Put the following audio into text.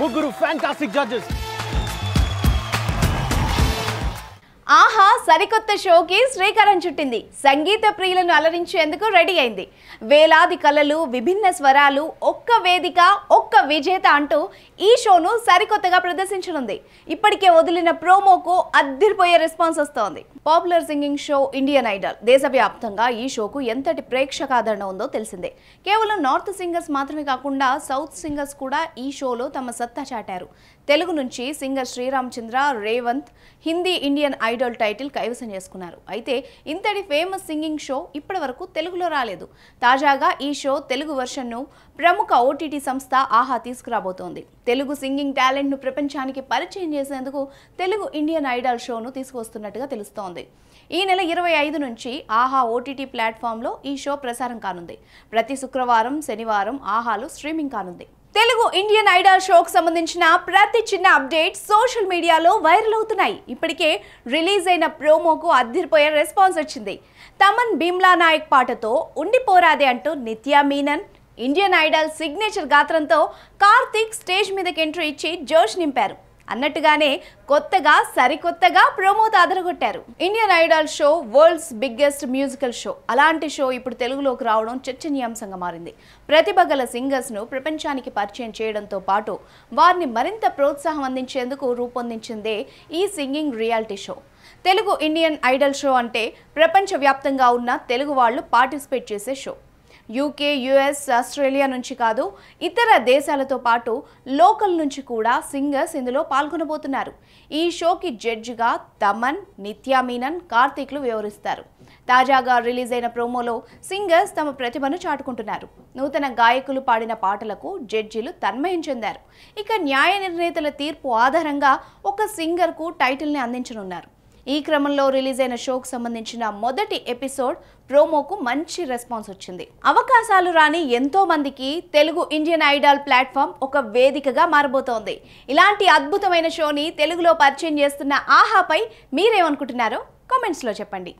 Muguru fantastic judges. Aha! సరికొత్త షోకి శ్రీకారం చుట్టింది సంగీత ప్రియులను అలరించేందుకు రెడీ అయింది వేలాది కళలు విభిన్న స్వరాలు ఒక్క వేదిక ఒక్క విజేత అంటూ ఈ షోను సరికొత్తగా ప్రదర్శించనుంది ఇప్పటికే వదిలిన ప్రోమోకు అద్దిరిపోయే రెస్పాన్స్ వస్తోంది popular singing show Indian Idol దేశవ్యాప్తంగా ఈ షోకు ఎంతటి ప్రేక్షక ఆదరణ ఉందో తెలిసిందే కేవలం నార్త్ సింగర్స్ మాత్రమే కాకుండా సౌత్ సింగర్స్ కూడా ఈ షోలో తమ సత్తా చాటారు తెలుగు నుంచి singer Sreeramachandra Revanth Hindi Indian Idol title కైవసం చేసుకున్నారు అయితే ఇంతటి ఫేమస్ సింగింగ్ షో ఇప్పటి వరకు తెలుగులో రాలేదు తాజాగా ఈ షో తెలుగు వర్షన్ను ప్రముఖ ఓటీటీ సంస్థ ఆహా తీసుకురాబోతోంది తెలుగు సింగింగ్ టాలెంట్ను ప్రపంచానికి పరిచయం చేసేందుకు తెలుగు ఇండియన్ ఐడల్ షోను తీసుకువస్తున్నట్టుగా తెలుస్తోంది ఈ నెల ఇరవై ఐదు నుంచి ఆహా ఓటీటీ ప్లాట్ఫామ్లో ఈ షో ప్రసారం కానుంది ప్రతి శుక్రవారం శనివారం ఆహాలు స్ట్రీమింగ్ కానుంది తెలుగు ఇండియన్ ఐడల్ షోకు సంబంధించిన ప్రతి చిన్న అప్డేట్ సోషల్ మీడియాలో వైరల్ అవుతున్నాయి ఇప్పటికే రిలీజ్ అయిన ప్రోమోకు అద్దరిపోయే రెస్పాన్స్ వచ్చింది తమన్ భీమ్లా నాయక్ పాటతో ఉండిపోరాదే అంటూ Nithya Menen Indian Idol signature గాత్రంతో కార్తీక్ స్టేజ్ మీదకి ఎంట్రీ ఇచ్చి జోష్ నింపారు అన్నట్టుగానే కొత్తగా సరికొత్తగా ప్రోమోతో అదరగొట్టారు Indian Idol show world's biggest musical show అలాంటి షో ఇప్పుడు తెలుగులోకి రావడం చర్చనీయాంశంగా మారింది ప్రతిభ గల సింగర్స్ను ప్రపంచానికి పరిచయం చేయడంతో పాటు వారిని మరింత ప్రోత్సాహం అందించేందుకు రూపొందించిందే ఈ singing reality show Telugu Indian Idol show అంటే ప్రపంచవ్యాప్తంగా ఉన్న తెలుగు వాళ్ళు పార్టిసిపేట్ చేసే షో యూకే యుఎస్ ఆస్ట్రేలియా నుంచి కాదు ఇతర దేశాలతో పాటు లోకల్ నుంచి కూడా సింగర్స్ ఇందులో పాల్గొనబోతున్నారు ఈ షోకి జడ్జిగా తమన్ నిత్యా మీనన్ కార్తీక్లు వివరిస్తారు తాజాగా రిలీజ్ అయిన ప్రోమోలో సింగర్స్ తమ ప్రతిభను చాటుకుంటున్నారు నూతన గాయకులు పాడిన పాటలకు జడ్జీలు తన్మయం చెందారు ఇక న్యాయ నిర్ణేతల తీర్పు ఆధారంగా ఒక సింగర్కు టైటిల్ని అందించనున్నారు ఈ క్రమంలో రిలీజ్ అయిన షోకు సంబంధించిన మొదటి ఎపిసోడ్ ప్రోమోకు మంచి రెస్పాన్స్ వచ్చింది అవకాశాలు రాని ఎంతో మందికి తెలుగు ఇండియన్ ఐడాల్ ప్లాట్ఫామ్ ఒక వేదికగా మారబోతోంది ఇలాంటి అద్భుతమైన షోని తెలుగులో పరిచయం చేస్తున్న ఆహాపై మీరేమనుకుంటున్నారో కామెంట్స్లో చెప్పండి